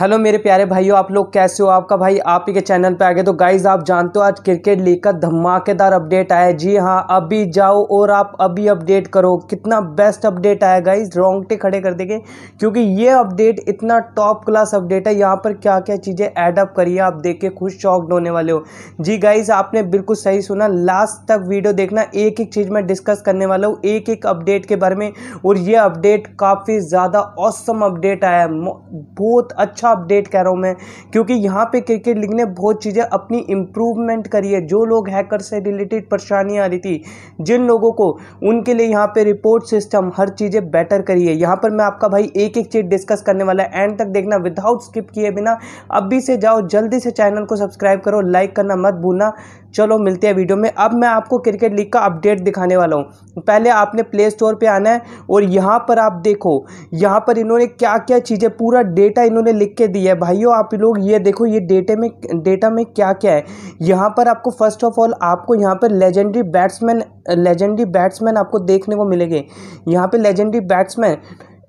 hello मेरे प्यारे भाइयों आप लोग कैसे हो आपका भाई आप ही के चैनल पे आ गए तो गाइज आप जानते हो आज क्रिकेट लीग का धमाकेदार अपडेट आया है जी हाँ अभी जाओ और आप अभी अपडेट करो कितना बेस्ट अपडेट आया गाइज रोंगटे खड़े कर देंगे क्योंकि ये अपडेट इतना टॉप क्लास अपडेट है यहाँ पर क्या क्या चीज़ें एडअप करिए आप देख के खुश शॉक्ड होने वाले हो जी गाइज आपने बिल्कुल सही सुना लास्ट तक वीडियो देखना एक एक चीज़ मैं डिस्कस करने वाला हूँ एक एक अपडेट के बारे में और ये अपडेट काफ़ी ज़्यादा औसम अपडेट आया है बहुत अच्छा अच्छा अपडेट कह रहा हूँ मैं क्योंकि यहाँ पे क्रिकेट लीग ने बहुत चीज़ें अपनी इम्प्रूवमेंट करी है जो लोग हैकर से रिलेटेड परेशानी आ रही थी जिन लोगों को उनके लिए यहाँ पर रिपोर्ट सिस्टम हर चीज़ें बेटर करी है यहाँ पर मैं आपका भाई एक एक चीज़ डिस्कस करने वाला है एंड तक देखना विदाउट स्किप किए बिना अभी से जाओ जल्दी से चैनल को सब्सक्राइब करो लाइक करना मत भूलना चलो मिलते हैं वीडियो में अब मैं आपको क्रिकेट लीग का अपडेट दिखाने वाला हूँ पहले आपने प्ले स्टोर पर आना है और यहाँ पर आप देखो यहाँ पर इन्होंने क्या क्या चीज़ें पूरा डेटा इन्होंने लिख के दिया है भाइयों आप लोग ये देखो ये डेटे में डेटा में क्या क्या है यहाँ पर आपको फर्स्ट ऑफ ऑल आपको यहाँ पर लेजेंडरी बैट्समैन लेजेंडरी बैट्समैन आपको देखने को मिलेंगे यहाँ पर लेजेंडरी बैट्समैन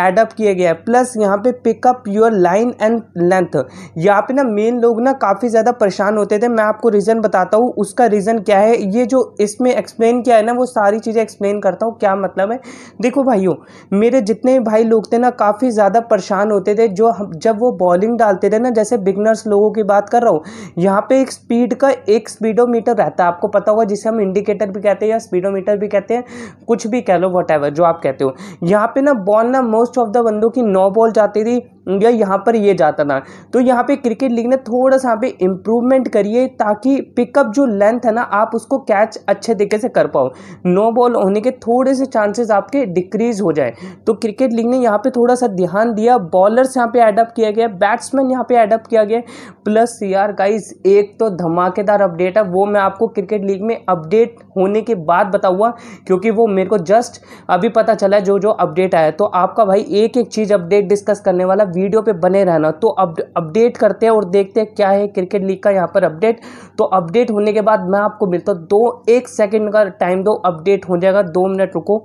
एडअप किया गया है प्लस यहाँ पे pick up your line and length यहाँ पे ना मेन लोग ना काफ़ी ज़्यादा परेशान होते थे मैं आपको रीज़न बताता हूँ उसका रीज़न क्या है ये जो इसमें एक्सप्लेन किया है ना वो सारी चीज़ें एक्सप्लेन करता हूँ क्या मतलब है देखो भाइयों मेरे जितने भाई लोग थे ना काफ़ी ज़्यादा परेशान होते थे जो जब वो बॉलिंग डालते थे ना जैसे बिगनर्स लोगों की बात कर रहा हूँ यहाँ पे एक स्पीड का एक स्पीडोमीटर रहता है आपको पता होगा जिसे हम इंडिकेटर भी कहते हैं या स्पीडोमीटर भी कहते हैं कुछ भी कह लो वट जो आप कहते हो यहाँ पर ना बॉल ना मोस्ट ऑफ द बंदों की नौ बॉल जाती थी या यहाँ पर ये जाता था तो यहाँ पे क्रिकेट लीग ने थोड़ा सा यहाँ पे इम्प्रूवमेंट करिए ताकि पिकअप जो लेंथ है ना आप उसको कैच अच्छे तरीके से कर पाओ नो बॉल होने के थोड़े से चांसेस आपके डिक्रीज हो जाए तो क्रिकेट लीग ने यहाँ पे थोड़ा सा ध्यान दिया बॉलर्स यहाँ पे एडअप किया गया बैट्समैन यहाँ पे एडअप किया गया प्लस यार गाइज एक तो धमाकेदार अपडेट है वो मैं आपको क्रिकेट लीग में अपडेट होने के बाद बताऊँगा क्योंकि वो मेरे को जस्ट अभी पता चला है जो जो अपडेट आया तो आपका भाई एक एक चीज़ अपडेट डिस्कस करने वाला वीडियो पे बने रहना तो अब अपडेट करते हैं और देखते हैं क्या है क्रिकेट लीग का यहाँ पर अपडेट तो अपडेट होने के बाद मैं आपको मिलता हूँ दो एक सेकेंड का टाइम दो अपडेट हो जाएगा दो मिनट रुको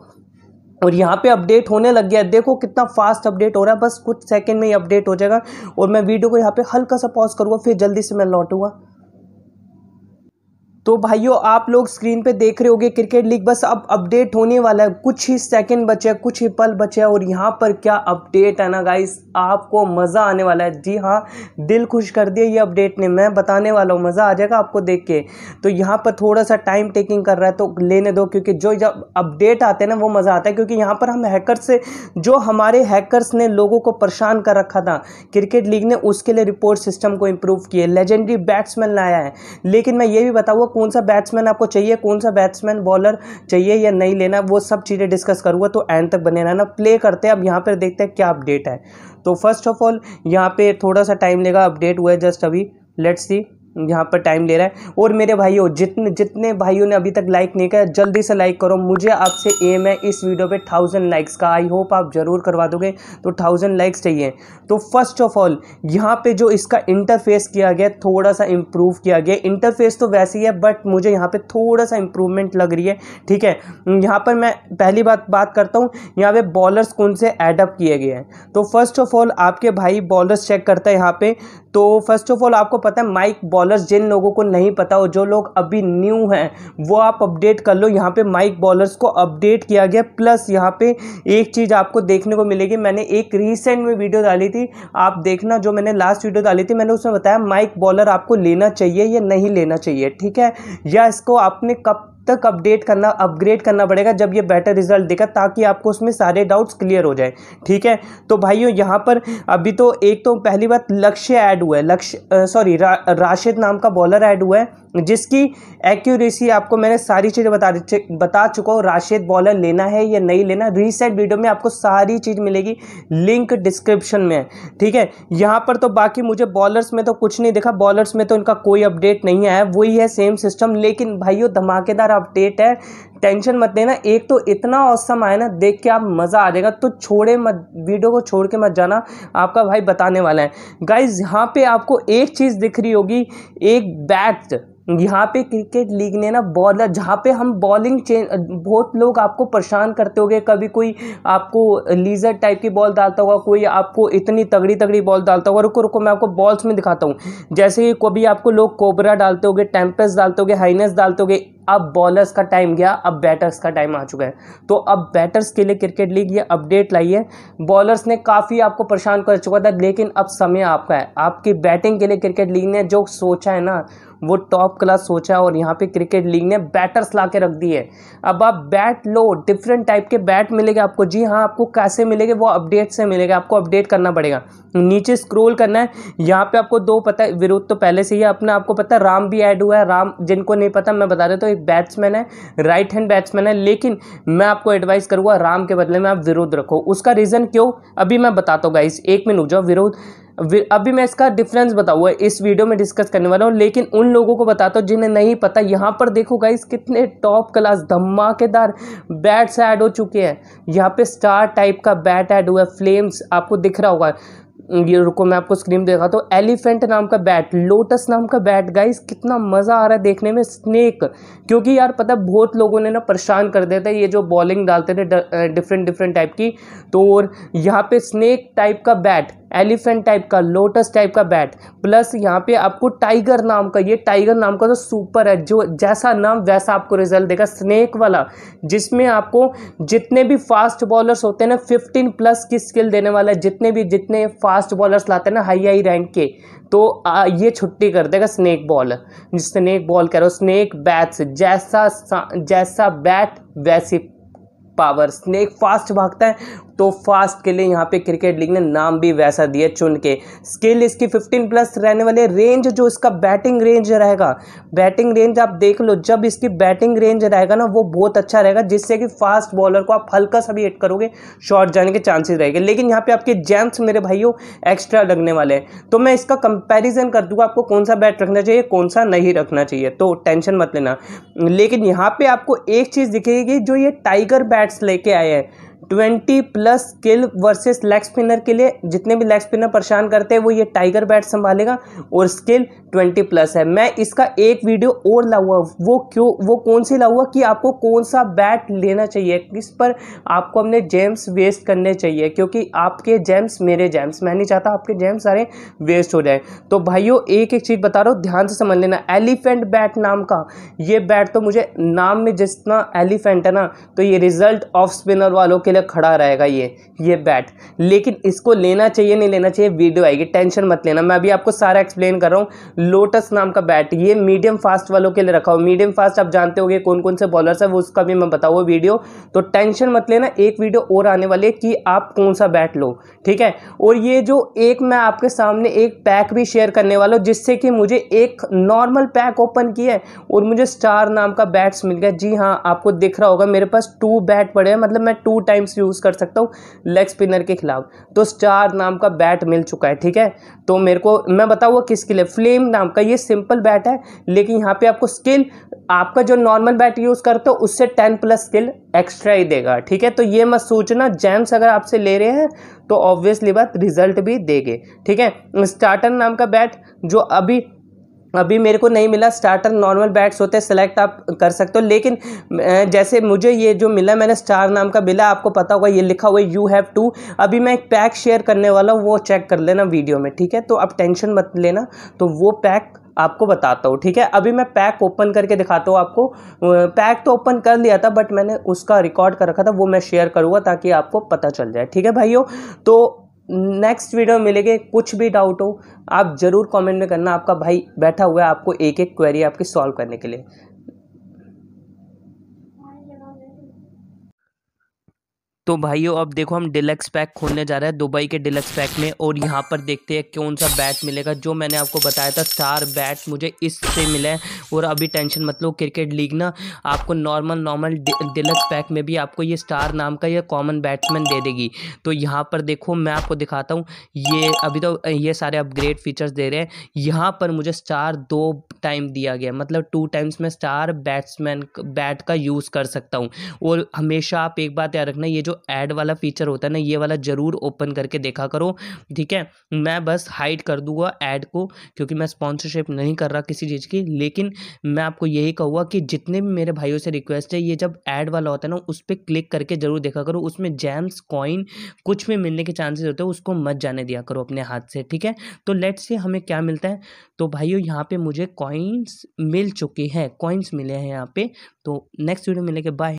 और यहाँ पे अपडेट होने लग गया है देखो कितना फास्ट अपडेट हो रहा है बस कुछ सेकंड में ही अपडेट हो जाएगा और मैं वीडियो को यहाँ पे हल्का सा पॉज करूँगा फिर जल्दी से मैं लौटूंगा तो भाइयों आप लोग स्क्रीन पे देख रहे होंगे क्रिकेट लीग बस अब अपडेट होने वाला है कुछ ही सेकंड बचे कुछ ही पल बचे और यहाँ पर क्या अपडेट है ना गाइस आपको मज़ा आने वाला है जी हाँ दिल खुश कर दिया ये अपडेट ने मैं बताने वाला हूँ मज़ा आ जाएगा आपको देख के तो यहाँ पर थोड़ा सा टाइम टेकिंग कर रहा है तो लेने दो क्योंकि जो जब अपडेट आते हैं ना वो मज़ा आता है क्योंकि यहाँ पर हम हैकर से जो हमारे हैकरस ने लोगों को परेशान कर रखा था क्रिकेट लीग ने उसके लिए रिपोर्ट सिस्टम को इम्प्रूव किया लेजेंडरी बैट्समैन लाया है लेकिन मैं ये भी बताऊँगा कौन सा बैट्समैन आपको चाहिए कौन सा बैट्समैन बॉलर चाहिए या नहीं लेना वो सब चीज़ें डिस्कस करूँगा तो एंड तक बने रहना प्ले करते हैं अब यहाँ पर देखते हैं क्या अपडेट है तो फर्स्ट ऑफ ऑल यहाँ पे थोड़ा सा टाइम लेगा अपडेट हुआ है जस्ट अभी लेट्स सी यहाँ पर टाइम ले रहा है और मेरे भाइयों जितने जितने भाइयों ने अभी तक लाइक नहीं किया जल्दी से लाइक करो मुझे आपसे एम है इस वीडियो पे थाउजेंड लाइक्स का आई होप आप ज़रूर करवा दोगे तो थाउजेंड लाइक्स चाहिए तो फर्स्ट ऑफ ऑल यहाँ पे जो इसका इंटरफेस किया गया थोड़ा सा इम्प्रूव किया गया इंटरफेस तो वैसे ही है बट मुझे यहाँ पर थोड़ा सा इम्प्रूवमेंट लग रही है ठीक है यहाँ पर मैं पहली बात बात करता हूँ यहाँ पर बॉलर्स कौन से एडअप किए गए हैं तो फर्स्ट ऑफ ऑल आपके भाई बॉलर्स चेक करता है यहाँ पर तो फर्स्ट ऑफ ऑल आपको पता है माइक बॉलर्स जिन लोगों को नहीं पता हो जो लोग अभी न्यू हैं वो आप अपडेट कर लो यहाँ पे माइक बॉलर्स को अपडेट किया गया प्लस यहाँ पे एक चीज़ आपको देखने को मिलेगी मैंने एक रिसेंट में वीडियो डाली थी आप देखना जो मैंने लास्ट वीडियो डाली थी मैंने उसमें बताया माइक बॉलर आपको लेना चाहिए या नहीं लेना चाहिए ठीक है या इसको आपने कब तक अपडेट करना अपग्रेड करना पड़ेगा जब ये बेटर रिजल्ट देगा ताकि आपको उसमें सारे डाउट्स क्लियर हो जाए ठीक है तो भाइयों यहाँ पर अभी तो एक तो पहली बात लक्ष्य ऐड हुआ है लक्ष्य सॉरी रा, राशिद नाम का बॉलर ऐड हुआ है जिसकी एक्यूरेसी आपको मैंने सारी चीज़ें बता बता चुका हूँ राशिद बॉलर लेना है या नहीं लेना रीसेट वीडियो में आपको सारी चीज़ मिलेगी लिंक डिस्क्रिप्शन में है ठीक है यहाँ पर तो बाकी मुझे बॉलर्स में तो कुछ नहीं देखा बॉलर्स में तो इनका कोई अपडेट नहीं आया वही है सेम सिस्टम लेकिन भाइयों धमाकेदार अपडेट है टेंशन मत देना एक तो इतना औसम आया ना देख के आप मज़ा आ जाएगा तो छोड़े मत वीडियो को छोड़ के मत जाना आपका भाई बताने वाला है गाइज यहाँ पे आपको एक चीज़ दिख रही होगी एक बैट यहाँ पे क्रिकेट लीग ने ना बॉलर जहाँ पे हम बॉलिंग चें बहुत लोग आपको परेशान करते होंगे कभी कोई आपको लीजर टाइप की बॉल डालता होगा कोई आपको इतनी तगड़ी तगड़ी बॉल डालता होगा रुको रुको मैं आपको बॉल्स में दिखाता हूँ जैसे कभी आपको लोग कोबरा डालते होगे टेम्पस डालते होगे हाइनस डालते होगे अब बॉलर्स का टाइम गया अब बैटर्स का टाइम आ चुका है तो अब बैटर्स के लिए क्रिकेट लीग ये अपडेट लाई है बॉलर्स ने काफ़ी आपको परेशान कर चुका था लेकिन अब समय आपका है आपकी बैटिंग के लिए क्रिकेट लीग ने जो सोचा है ना वो टॉप क्लास सोचा और यहाँ पे क्रिकेट लीग ने बैटर्स ला के रख दिए अब आप बैट लो डिफरेंट टाइप के बैट मिलेगा आपको जी हाँ आपको कैसे मिलेंगे वो अपडेट से मिलेगा आपको अपडेट करना पड़ेगा नीचे स्क्रोल करना है यहाँ पे आपको दो पता है विरोध तो पहले से ही है अपना आपको पता है राम भी ऐड हुआ है राम जिनको नहीं पता मैं बता देता तो हूँ एक बैट्समैन है राइट हैंड बैट्समैन है लेकिन मैं आपको एडवाइस करूँगा राम के बदले में आप विरोध रखो उसका रीज़न क्यों अभी मैं बताता हूँ गाइस एक मिनट जाओ विरोध अभी मैं इसका डिफरेंस बताऊँगा इस वीडियो में डिस्कस करने वाला हूँ लेकिन उन लोगों को बताता तो, हूँ जिन्हें नहीं पता यहाँ पर देखो गाइस कितने टॉप क्लास धमाकेदार बैट्स ऐड हो चुके हैं यहाँ पे स्टार टाइप का बैट ऐड हुआ है फ्लेम्स आपको दिख रहा होगा ये रुको मैं आपको स्क्रीन देखा तो एलिफेंट नाम का बैट लोटस नाम का बैट गाइस कितना मज़ा आ रहा है देखने में स्नेक क्योंकि यार पता बहुत लोगों ने ना परेशान कर देते ये जो बॉलिंग डालते थे डिफरेंट डिफरेंट टाइप की तो और यहाँ पे स्नेक टाइप का बैट एलिफेंट टाइप का लोटस टाइप का बैट प्लस यहाँ पे आपको टाइगर नाम का ये टाइगर नाम का तो सुपर है जो जैसा नाम वैसा आपको रिजल्ट देगा स्नेक वाला जिसमें आपको जितने भी फास्ट बॉलर्स होते हैं ना फिफ्टीन प्लस की स्किल देने वाला है जितने भी जितने फास्ट बॉलर्स लाते हैं ना हाई हाई रैंक के तो आ, ये छुट्टी कर देगा स्नेक बॉल स्नेक बॉल कह रहा हूँ स्नेक बैट्स जैसा जैसा बैट वैसी पावर स्नेक फास्ट भागता है तो फास्ट के लिए यहाँ पे क्रिकेट लीग ने नाम भी वैसा दिया चुन के स्किल इसकी 15 प्लस रहने वाले रेंज जो इसका बैटिंग रेंज रहेगा बैटिंग रेंज आप देख लो जब इसकी बैटिंग रेंज रहेगा ना वो बहुत अच्छा रहेगा जिससे कि फास्ट बॉलर को आप हल्का सा भी हिट करोगे शॉर्ट जाने के चांसेस रहेगा लेकिन यहाँ पर आपके जैम्स मेरे भाइयों एक्स्ट्रा लगने वाले हैं तो मैं इसका कंपेरिजन कर दूँगा आपको कौन सा बैट रखना चाहिए कौन सा नहीं रखना चाहिए तो टेंशन मत लेना लेकिन यहाँ पर आपको एक चीज़ दिखेगी जो ये टाइगर बैट्स लेके आए हैं twenty plus skill versus leg spinner के लिए जितने भी लेग स्पिनर परेशान करते हैं वो ये टाइगर बैट संभालेगा और स्किल ट्वेंटी प्लस है मैं इसका एक वीडियो और लाऊंगा वो क्यों वो कौन सी लाऊंगा कि आपको कौन सा बैट लेना चाहिए किस पर आपको अपने जेम्स वेस्ट करने चाहिए क्योंकि आपके जेम्स मेरे जेम्स मैं नहीं चाहता आपके जेम्स सारे वेस्ट हो जाए तो भाइयों एक एक चीज़ बता रहा हूँ ध्यान से समझ लेना एलिफेंट बैट नाम का ये बैट तो मुझे नाम में जितना एलिफेंट है ना तो ये रिजल्ट ऑफ स्पिनर वालों के लिए खड़ा रहेगा ये ये बैट लेकिन इसको लेना चाहिए नहीं लेना चाहिए वीडियो आएगी टेंशन मत लेना मैं अभी आपको सारा एक्सप्लेन कर रहा हूँ लोटस नाम का बैट ये मीडियम फास्ट वालों के लिए रखा हो मीडियम फास्ट आप जानते होंगे कौन कौन से बॉलर्स है वो उसका भी मैं बताऊँ वीडियो तो टेंशन मत लेना एक वीडियो और आने वाले कि आप कौन सा बैट लो ठीक है और ये जो एक मैं आपके सामने एक पैक भी शेयर करने वाला हूँ जिससे कि मुझे एक नॉर्मल पैक ओपन किया है और मुझे स्टार नाम का बैट्स मिल गया जी हाँ आपको दिख रहा होगा मेरे पास टू बैट पड़े हैं मतलब मैं टू टाइम्स यूज़ कर सकता हूँ लेग स्पिनर के खिलाफ तो स्टार नाम का बैट मिल चुका है ठीक है तो मेरे को मैं बताऊँगा किसके लिए फ्लेम नाम का ये सिंपल बैट है लेकिन यहाँ पे आपको स्किल आपका जो नॉर्मल बैट यूज़ करते हो उससे टेन प्लस स्किल एक्स्ट्रा ही देगा ठीक है तो ये मत सोचना जैम्स अगर आपसे ले रहे हैं तो ऑब्वियसली बात रिजल्ट भी देगे ठीक है स्टार्टर नाम का बैट जो अभी अभी मेरे को नहीं मिला स्टार्टर नॉर्मल बैट्स होते हैं सेलेक्ट आप कर सकते हो लेकिन जैसे मुझे ये जो मिला मैंने स्टार नाम का मिला आपको पता होगा ये लिखा हुआ है यू हैव टू अभी मैं एक पैक शेयर करने वाला हूँ वो चेक कर लेना वीडियो में ठीक है तो आप टेंशन मत लेना तो वो पैक आपको बताता हूँ ठीक है अभी मैं पैक ओपन करके दिखाता हूँ आपको पैक तो ओपन कर लिया था बट मैंने उसका रिकॉर्ड कर रखा था वो मैं शेयर करूँगा ताकि आपको पता चल जाए ठीक है भाइयों तो नेक्स्ट वीडियो मिलेंगे कुछ भी डाउट हो आप ज़रूर कमेंट में करना आपका भाई बैठा हुआ है आपको एक एक क्वेरी आपकी सॉल्व करने के लिए तो भाइयों अब देखो हम डिलक्स पैक खोलने जा रहे हैं दुबई के डिलक्स पैक में और यहाँ पर देखते हैं कौन सा बैट मिलेगा जो मैंने आपको बताया था स्टार बैट मुझे इससे मिला है और अभी टेंशन मत लो क्रिकेट लीग ना आपको नॉर्मल नॉर्मल डिलक्स पैक में भी आपको ये स्टार नाम का यह कॉमन बैट्समैन दे देगी तो यहाँ पर देखो मैं आपको दिखाता हूँ ये अभी तो ये सारे अपग्रेड फीचर्स दे रहे हैं यहाँ पर मुझे स्टार दो टाइम दिया गया मतलब टू टाइम्स में स्टार बैट्समैन बैट का यूज़ कर सकता हूँ और हमेशा आप एक बात याद रखना ये जो ऐड वाला फीचर होता है ना ये वाला ज़रूर ओपन करके देखा करो ठीक है मैं बस हाइड कर दूंगा ऐड को क्योंकि मैं स्पॉन्सरशिप नहीं कर रहा किसी चीज़ की लेकिन मैं आपको यही कहूँगा कि जितने भी मेरे भाइयों से रिक्वेस्ट है ये जब ऐड वाला होता है ना उस पर क्लिक करके ज़रूर देखा करो उसमें जैम्स कॉइन कुछ भी मिलने के चांसेस होते हैं उसको मत जाने दिया करो अपने हाथ से ठीक है तो लेट्स से हमें क्या मिलता है तो भाइयों यहाँ पे मुझे कॉइन्स मिल चुके हैं कॉइन्स मिले हैं यहाँ पे तो नेक्स्ट वीडियो मिलेंगे बाय